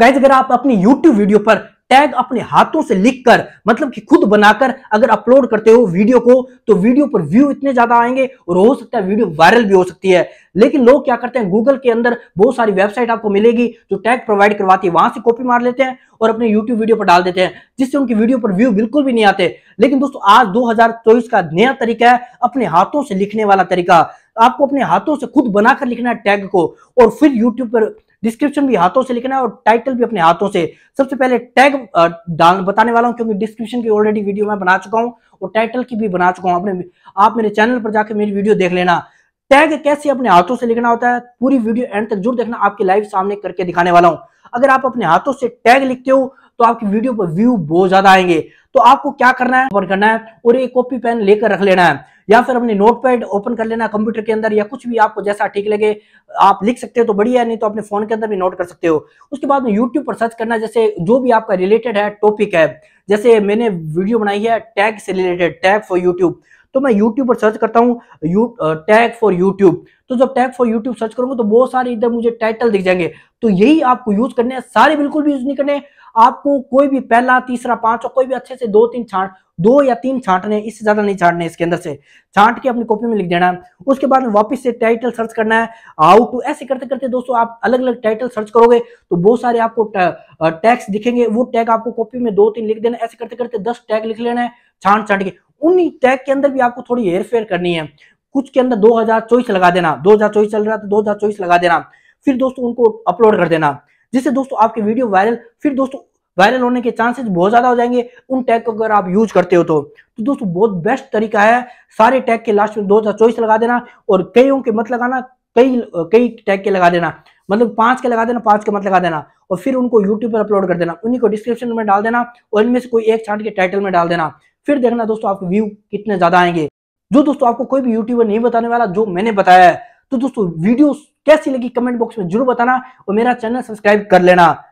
guys अगर आप अपनी यूट्यूब वीडियो पर टैग अपने हाथों से लिखकर मतलब कि खुद बनाकर अगर अपलोड करते हो वीडियो को तो वीडियो पर व्यू इतने ज्यादा आएंगे और हो सकता है वीडियो वायरल भी हो सकती है लेकिन लोग क्या करते हैं गूगल के अंदर बहुत सारी वेबसाइट आपको मिलेगी जो टैग प्रोवाइड करवाती है वहां से कॉपी मार लेते हैं और अपने यूट्यूब वीडियो पर डाल देते हैं जिससे उनकी वीडियो पर व्यू बिल्कुल भी नहीं आते लेकिन दोस्तों आज दो का नया तरीका है अपने हाथों से लिखने वाला तरीका आपको अपने हाथों से खुद बनाकर लिखना है टैग को और फिर यूट्यूब पर डिस्क्रिप्शन भी हाथों से लिखना है और टाइटल भी अपने हाथों से सबसे पहले टैग डाल बताने वाला हूँ क्योंकि डिस्क्रिप्शन की ऑलरेडी वीडियो मैं बना चुका हूँ और टाइटल की भी बना चुका हूँ अपने आप मेरे चैनल पर जाकर मेरी वीडियो देख लेना टैग कैसे अपने हाथों से लिखना होता है पूरी वीडियो एंड तक जरूर देखना आपके लाइव सामने करके दिखाने वाला हूँ अगर आप अपने हाथों से टैग लिखते हो तो आपकी वीडियो पर व्यू बहुत ज्यादा आएंगे तो आपको क्या करना है करना है और एक कॉपी पेन लेकर रख लेना है या फिर अपने नोटपैड ओपन कर लेना कंप्यूटर के अंदर या कुछ भी आपको जैसा ठीक लगे आप लिख सकते हो तो बढ़िया नहीं तो अपने फोन के अंदर भी नोट कर सकते हो उसके बाद में यूट्यूब पर सर्च करना जैसे जो भी आपका रिलेटेड है टॉपिक है जैसे मैंने वीडियो बनाई है टैग से रिलेटेड टैग फॉर यूट्यूब तो मैं यूट्यूब पर सर्च करता हूँ टैग फॉर यूट्यूब तो जब टैग फॉर यूट्यूब सर्च करूंगा तो बहुत सारे इधर मुझे टाइटल दिख जाएंगे तो यही आपको यूज करने हैं सारे बिल्कुल भी यूज नहीं करने आपको कोई भी पहला तीसरा पांच कोई भी अच्छे से दो तीन छाट दो या तीन छाटने इससे ज्यादा नहीं छाटने इसके अंदर से छाट के अपनी कॉपी में लिख देना है उसके बाद में वापस से टाइटल सर्च करना है हाउ टू ऐसे करते करते दोस्तों आप अलग अलग टाइटल सर्च करोगे तो बहुत सारे आपको टैग्स दिखेंगे वो टैग आपको कॉपी में दो तीन लिख देना ऐसे करते करते दस टैग लिख लेना है छाट छाट के उन्हीं टैग के अंदर भी आपको थोड़ी हेरफेर करनी है कुछ के अंदर दो हजार चौबीस लगा देना दो हजार चौबीस चल रहा है तो दो हजार चौबीस लगा देना फिर दोस्तों उनको अपलोड कर देना जिससे दोस्तों आपके वीडियो वायरल फिर दोस्तों वायरल होने के चांसेस बहुत ज्यादा हो जाएंगे उन टैग को अगर आप यूज करते हो तो तो दोस्तों बहुत बेस्ट तरीका है सारे टैग के लास्ट में दो हजार चौबीस लगा देना और कईयों के मत लगाना कई कई टैग के लगा देना मतलब पांच के लगा देना पांच के मत लगा देना और फिर उनको यूट्यूब पर अपलोड कर देना उन्हीं को डिस्क्रिप्शन में डाल देना और इनमें से कोई एक छाट के टाइटल में डाल देना फिर देखना दोस्तों आपके व्यू कितने ज्यादा आएंगे जो दोस्तों आपको कोई भी यूट्यूबर नहीं बताने वाला जो मैंने बताया है तो दोस्तों वीडियो कैसी लगी कमेंट बॉक्स में जरूर बताना और मेरा चैनल सब्सक्राइब कर लेना